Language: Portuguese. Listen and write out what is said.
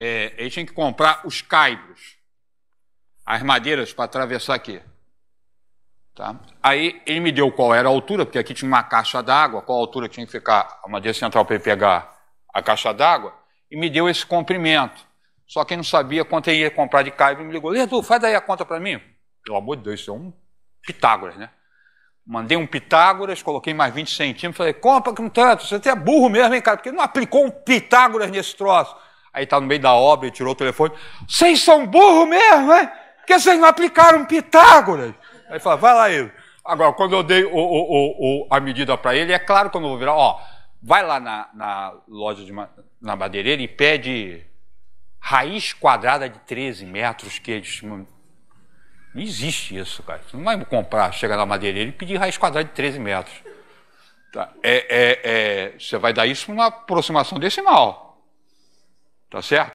é, ele tinha que comprar os caibros, as madeiras para atravessar aqui. Tá? Aí ele me deu qual era a altura, porque aqui tinha uma caixa d'água, qual a altura tinha que ficar a madeira central para ele pegar a caixa d'água, e me deu esse comprimento. Só que não sabia quanto ele ia comprar de caibro me ligou: Lerdo, faz daí a conta para mim. Pelo amor de Deus, isso é um Pitágoras, né? Mandei um Pitágoras, coloquei mais 20 centímetros, falei: compra com tanto, você até é burro mesmo, hein, cara, porque não aplicou um Pitágoras nesse troço. Aí tá no meio da obra e tirou o telefone. Vocês são burro mesmo, é? Porque vocês não aplicaram Pitágoras. Aí fala, vai lá, ele. Agora, quando eu dei o, o, o, a medida para ele, é claro que eu não vou virar, ó, vai lá na, na loja de na madeireira e pede raiz quadrada de 13 metros, que eles. Não existe isso, cara. Você não vai comprar, chegar na madeireira e pedir raiz quadrada de 13 metros. Tá? É, é, é, você vai dar isso numa aproximação decimal. Tá certo?